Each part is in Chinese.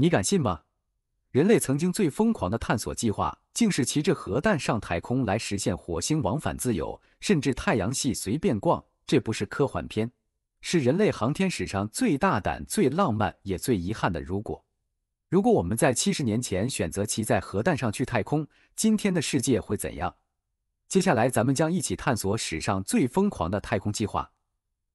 你敢信吗？人类曾经最疯狂的探索计划，竟是骑着核弹上太空来实现火星往返自由，甚至太阳系随便逛。这不是科幻片，是人类航天史上最大胆、最浪漫也最遗憾的。如果，如果我们在七十年前选择骑在核弹上去太空，今天的世界会怎样？接下来，咱们将一起探索史上最疯狂的太空计划。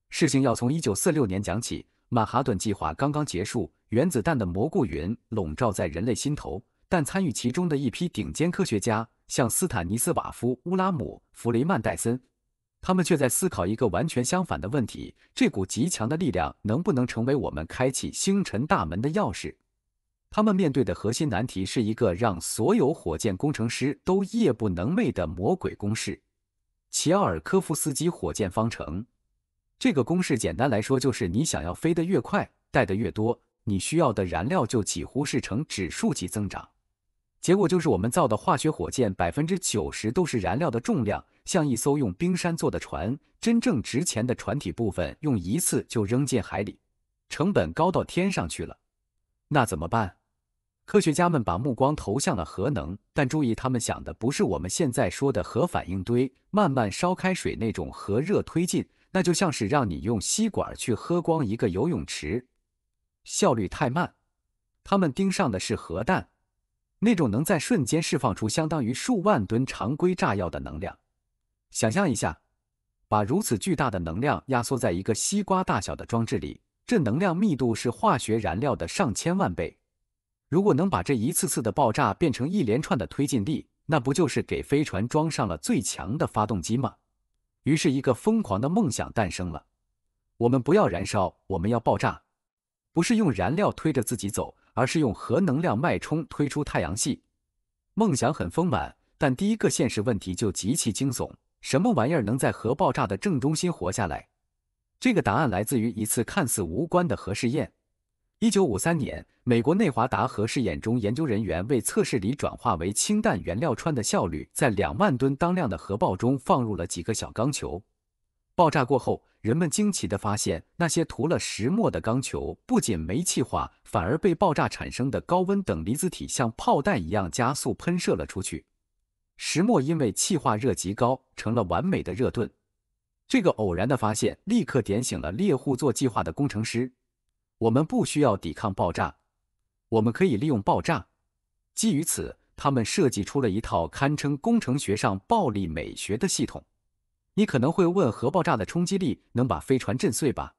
事情要从一九四六年讲起。曼哈顿计划刚刚结束，原子弹的蘑菇云笼罩在人类心头。但参与其中的一批顶尖科学家，像斯坦尼斯瓦夫·乌拉姆、弗雷曼、戴森，他们却在思考一个完全相反的问题：这股极强的力量能不能成为我们开启星辰大门的钥匙？他们面对的核心难题是一个让所有火箭工程师都夜不能寐的魔鬼公式——齐奥尔科夫斯基火箭方程。这个公式简单来说就是，你想要飞得越快，带的越多，你需要的燃料就几乎是呈指数级增长。结果就是，我们造的化学火箭百分之九十都是燃料的重量，像一艘用冰山做的船，真正值钱的船体部分用一次就扔进海里，成本高到天上去了。那怎么办？科学家们把目光投向了核能，但注意，他们想的不是我们现在说的核反应堆慢慢烧开水那种核热推进。那就像是让你用吸管去喝光一个游泳池，效率太慢。他们盯上的是核弹，那种能在瞬间释放出相当于数万吨常规炸药的能量。想象一下，把如此巨大的能量压缩在一个西瓜大小的装置里，这能量密度是化学燃料的上千万倍。如果能把这一次次的爆炸变成一连串的推进力，那不就是给飞船装上了最强的发动机吗？于是，一个疯狂的梦想诞生了。我们不要燃烧，我们要爆炸，不是用燃料推着自己走，而是用核能量脉冲推出太阳系。梦想很丰满，但第一个现实问题就极其惊悚：什么玩意儿能在核爆炸的正中心活下来？这个答案来自于一次看似无关的核试验。一九五三年，美国内华达核试验中，研究人员为测试锂转化为氢弹原料氚的效率，在两万吨当量的核爆中放入了几个小钢球。爆炸过后，人们惊奇地发现，那些涂了石墨的钢球不仅没气化，反而被爆炸产生的高温等离子体像炮弹一样加速喷射了出去。石墨因为气化热极高，成了完美的热盾。这个偶然的发现立刻点醒了猎户座计划的工程师。我们不需要抵抗爆炸，我们可以利用爆炸。基于此，他们设计出了一套堪称工程学上暴力美学的系统。你可能会问，核爆炸的冲击力能把飞船震碎吧？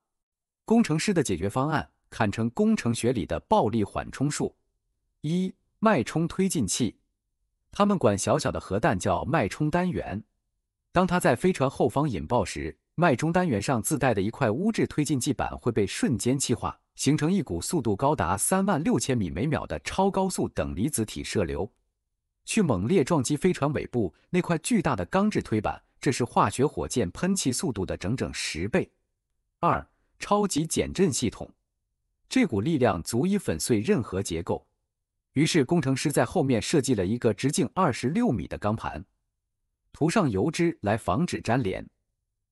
工程师的解决方案堪称工程学里的暴力缓冲术——一脉冲推进器。他们管小小的核弹叫脉冲单元。当它在飞船后方引爆时，脉冲单元上自带的一块钨质推进剂板会被瞬间气化。形成一股速度高达三万六千米每秒的超高速等离子体射流，去猛烈撞击飞船尾部那块巨大的钢制推板，这是化学火箭喷气速度的整整十倍。二超级减震系统，这股力量足以粉碎任何结构。于是工程师在后面设计了一个直径二十六米的钢盘，涂上油脂来防止粘连。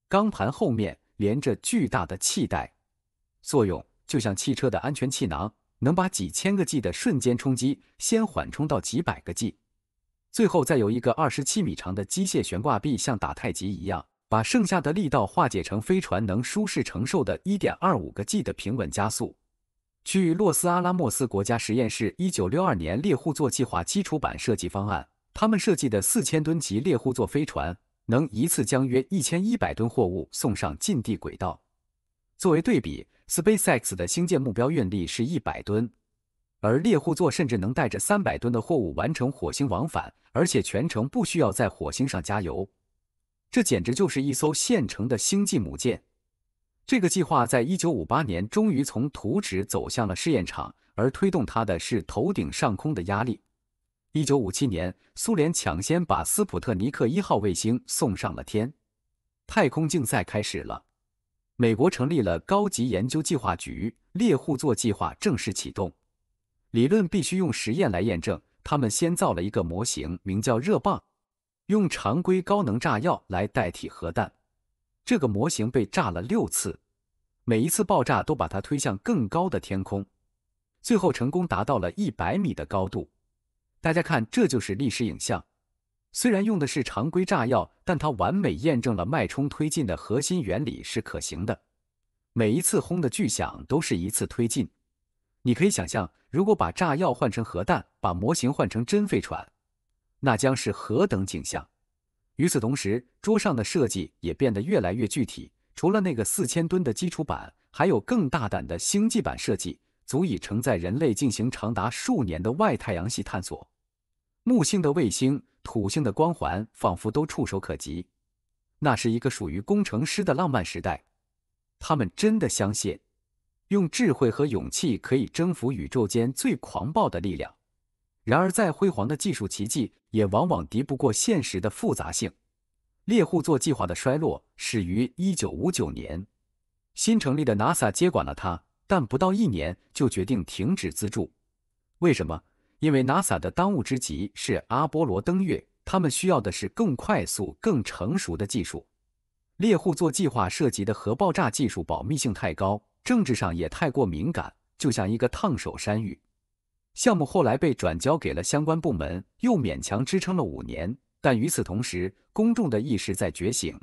钢盘后面连着巨大的气袋，作用。就像汽车的安全气囊，能把几千个 G 的瞬间冲击先缓冲到几百个 G，最后再由一个二十七米长的机械悬挂臂，像打太极一样，把剩下的力道化解成飞船能舒适承受的一点二五个 G 的平稳加速。据洛斯阿拉莫斯国家实验室一九六二年猎户座计划基础版设计方案，他们设计的四千吨级猎户座飞船，能一次将约一千一百吨货物送上近地轨道。作为对比。SpaceX 的星舰目标运力是一百吨，而猎户座甚至能带着三百吨的货物完成火星往返，而且全程不需要在火星上加油。这简直就是一艘现成的星际母舰。这个计划在一九五八年终于从图纸走向了试验场，而推动它的是头顶上空的压力。一九五七年，苏联抢先把斯普特尼克一号卫星送上了天，太空竞赛开始了。美国成立了高级研究计划局，猎户座计划正式启动。理论必须用实验来验证，他们先造了一个模型，名叫热棒，用常规高能炸药来代替核弹。这个模型被炸了六次，每一次爆炸都把它推向更高的天空，最后成功达到了一百米的高度。大家看，这就是历史影像。虽然用的是常规炸药，但它完美验证了脉冲推进的核心原理是可行的。每一次轰的巨响都是一次推进。你可以想象，如果把炸药换成核弹，把模型换成真飞船，那将是何等景象！与此同时，桌上的设计也变得越来越具体。除了那个四千吨的基础版，还有更大胆的星际版设计，足以承载人类进行长达数年的外太阳系探索。木星的卫星。土星的光环仿佛都触手可及，那是一个属于工程师的浪漫时代。他们真的相信，用智慧和勇气可以征服宇宙间最狂暴的力量。然而，再辉煌的技术奇迹也往往敌不过现实的复杂性。猎户座计划的衰落始于一九五九年，新成立的 NASA 接管了它，但不到一年就决定停止资助。为什么？因为 NASA 的当务之急是阿波罗登月，他们需要的是更快速、更成熟的技术。猎户座计划涉及的核爆炸技术保密性太高，政治上也太过敏感，就像一个烫手山芋。项目后来被转交给了相关部门，又勉强支撑了五年。但与此同时，公众的意识在觉醒。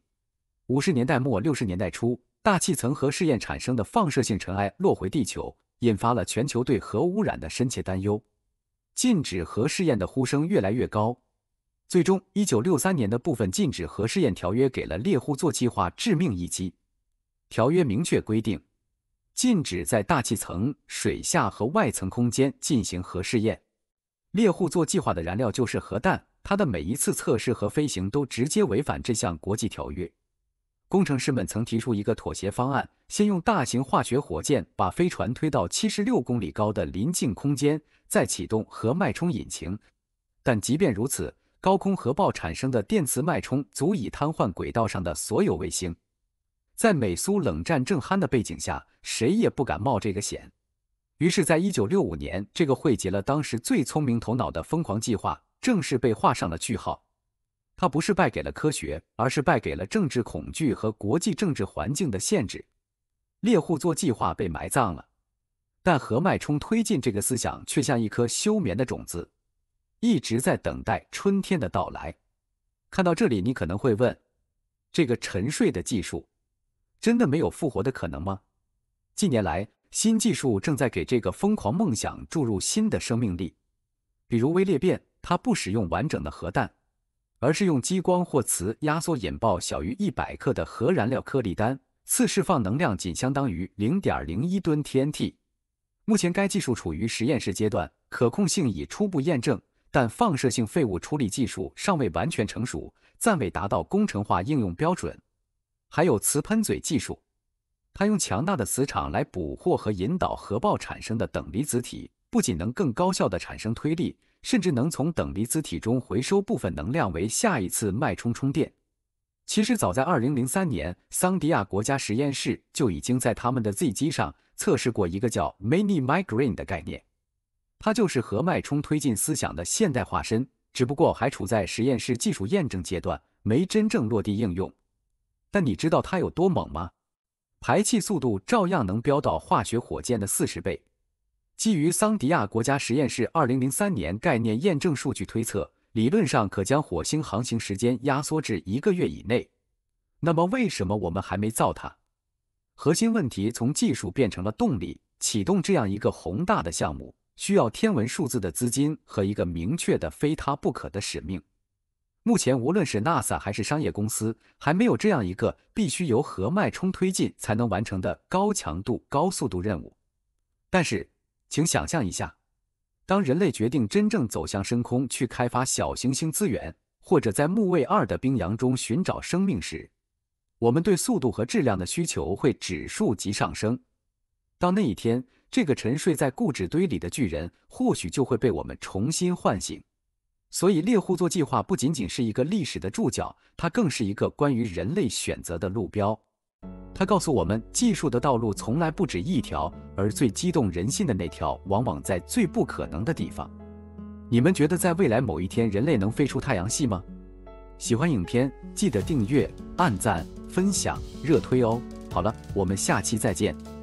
五十年代末、六十年代初，大气层核试验产生的放射性尘埃落回地球，引发了全球对核污染的深切担忧。禁止核试验的呼声越来越高，最终，一九六三年的部分禁止核试验条约给了猎户座计划致命一击。条约明确规定，禁止在大气层、水下和外层空间进行核试验。猎户座计划的燃料就是核弹，它的每一次测试和飞行都直接违反这项国际条约。工程师们曾提出一个妥协方案，先用大型化学火箭把飞船推到七十六公里高的临近空间。再启动核脉冲引擎，但即便如此，高空核爆产生的电磁脉冲足以瘫痪轨道上的所有卫星。在美苏冷战正酣的背景下，谁也不敢冒这个险。于是，在1965年，这个汇集了当时最聪明头脑的疯狂计划，正式被画上了句号。它不是败给了科学，而是败给了政治恐惧和国际政治环境的限制。猎户座计划被埋葬了。但核脉冲推进这个思想却像一颗休眠的种子，一直在等待春天的到来。看到这里，你可能会问：这个沉睡的技术真的没有复活的可能吗？近年来，新技术正在给这个疯狂梦想注入新的生命力。比如微裂变，它不使用完整的核弹，而是用激光或磁压缩引爆小于一百克的核燃料颗粒，单次释放能量仅相当于零点零一吨 TNT。目前该技术处于实验室阶段，可控性已初步验证，但放射性废物处理技术尚未完全成熟，暂未达到工程化应用标准。还有磁喷嘴技术，它用强大的磁场来捕获和引导核爆产生的等离子体，不仅能更高效地产生推力，甚至能从等离子体中回收部分能量为下一次脉冲充电。其实早在2003年，桑迪亚国家实验室就已经在他们的 Z 机上。测试过一个叫 Mini m i g r a i n e 的概念，它就是核脉冲推进思想的现代化身，只不过还处在实验室技术验证阶段，没真正落地应用。但你知道它有多猛吗？排气速度照样能飙到化学火箭的四十倍。基于桑迪亚国家实验室2003年概念验证数据推测，理论上可将火星航行时间压缩至一个月以内。那么，为什么我们还没造它？核心问题从技术变成了动力。启动这样一个宏大的项目，需要天文数字的资金和一个明确的非他不可的使命。目前，无论是 NASA 还是商业公司，还没有这样一个必须由核脉冲推进才能完成的高强度、高速度任务。但是，请想象一下，当人类决定真正走向深空，去开发小行星资源，或者在木卫二的冰洋中寻找生命时，我们对速度和质量的需求会指数级上升，到那一天，这个沉睡在固执堆里的巨人或许就会被我们重新唤醒。所以，猎户座计划不仅仅是一个历史的注脚，它更是一个关于人类选择的路标。它告诉我们，技术的道路从来不止一条，而最激动人心的那条，往往在最不可能的地方。你们觉得，在未来某一天，人类能飞出太阳系吗？喜欢影片，记得订阅、按赞。分享热推哦！好了，我们下期再见。